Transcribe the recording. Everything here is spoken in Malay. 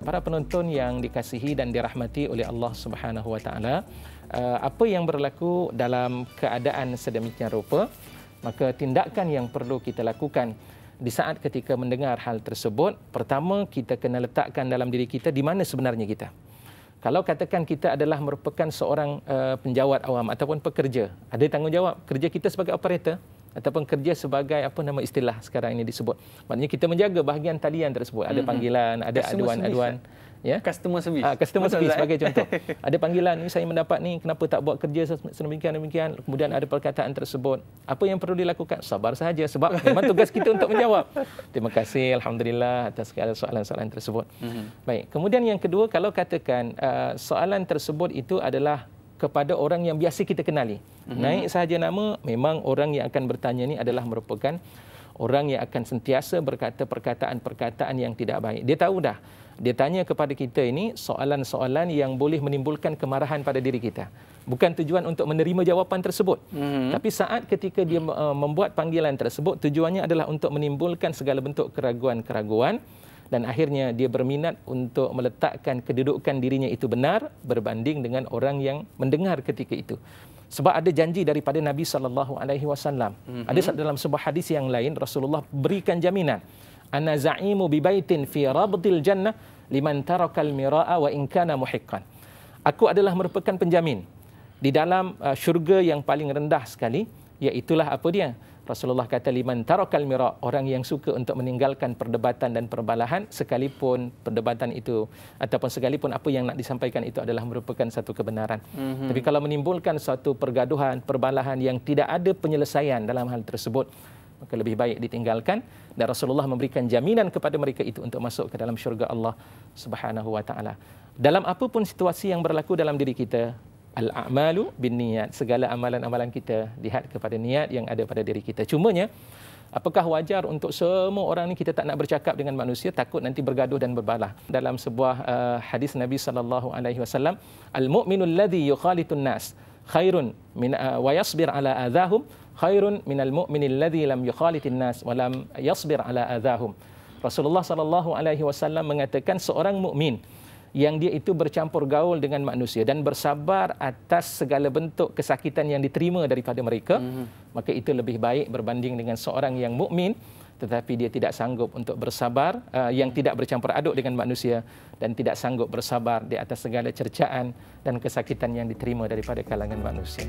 para penonton yang dikasihi dan dirahmati oleh Allah Subhanahu Wa Taala, eh, apa yang berlaku dalam keadaan sedemikian rupa, maka tindakan yang perlu kita lakukan di saat ketika mendengar hal tersebut, pertama kita kena letakkan dalam diri kita di mana sebenarnya kita. Kalau katakan kita adalah merupakan seorang eh, penjawat awam ataupun pekerja, ada tanggungjawab kerja kita sebagai operator ataupun kerja sebagai apa nama istilah sekarang ini disebut. Maknanya kita menjaga bahagian talian tersebut. Ada panggilan, ada aduan-aduan. Ya. Eh? ya, customer service. Ah, customer Masa service lah, eh? sebagai contoh. Ada panggilan ni saya mendapat ni kenapa tak buat kerja sedemikian demikian. Kemudian ada perkataan tersebut. Apa yang perlu dilakukan? Sabar saja sebab memang tugas kita untuk menjawab. Terima kasih alhamdulillah atas segala soalan-soalan tersebut. Mm-hmm. Baik, kemudian yang kedua kalau katakan uh, soalan tersebut itu adalah kepada orang yang biasa kita kenali. Mm-hmm. Naik sahaja nama, memang orang yang akan bertanya ini adalah merupakan orang yang akan sentiasa berkata perkataan-perkataan yang tidak baik. Dia tahu dah. Dia tanya kepada kita ini soalan-soalan yang boleh menimbulkan kemarahan pada diri kita. Bukan tujuan untuk menerima jawapan tersebut. Mm-hmm. Tapi saat ketika dia uh, membuat panggilan tersebut, tujuannya adalah untuk menimbulkan segala bentuk keraguan-keraguan dan akhirnya dia berminat untuk meletakkan kedudukan dirinya itu benar berbanding dengan orang yang mendengar ketika itu sebab ada janji daripada Nabi sallallahu alaihi wasallam ada mhm. dalam sebuah hadis yang lain Rasulullah berikan jaminan ana za'imu bi baitin fi rabdil jannah liman tarakal miraa wa in kana muhiqqan aku adalah merupakan penjamin di dalam uh, syurga yang paling rendah sekali iaitu apa dia Rasulullah kata liman tarakal mira orang yang suka untuk meninggalkan perdebatan dan perbalahan sekalipun perdebatan itu ataupun sekalipun apa yang nak disampaikan itu adalah merupakan satu kebenaran. Mm-hmm. Tapi kalau menimbulkan satu pergaduhan, perbalahan yang tidak ada penyelesaian dalam hal tersebut maka lebih baik ditinggalkan dan Rasulullah memberikan jaminan kepada mereka itu untuk masuk ke dalam syurga Allah Subhanahu wa taala. Dalam apapun situasi yang berlaku dalam diri kita, al-a'malu bin niat. Segala amalan-amalan kita lihat kepada niat yang ada pada diri kita. Cumanya, apakah wajar untuk semua orang ini kita tak nak bercakap dengan manusia, takut nanti bergaduh dan berbalah. Dalam sebuah uh, hadis Nabi saw. al-mu'minul ladzi yukhalitun nas khairun min uh, wa yasbir ala adhahum khairun minal mu'minil ladzi lam yukhalitin nas wa lam yasbir ala adhahum. Rasulullah saw mengatakan seorang mukmin yang dia itu bercampur gaul dengan manusia dan bersabar atas segala bentuk kesakitan yang diterima daripada mereka mm-hmm. maka itu lebih baik berbanding dengan seorang yang mukmin tetapi dia tidak sanggup untuk bersabar uh, yang tidak bercampur aduk dengan manusia dan tidak sanggup bersabar di atas segala cercaan dan kesakitan yang diterima daripada kalangan manusia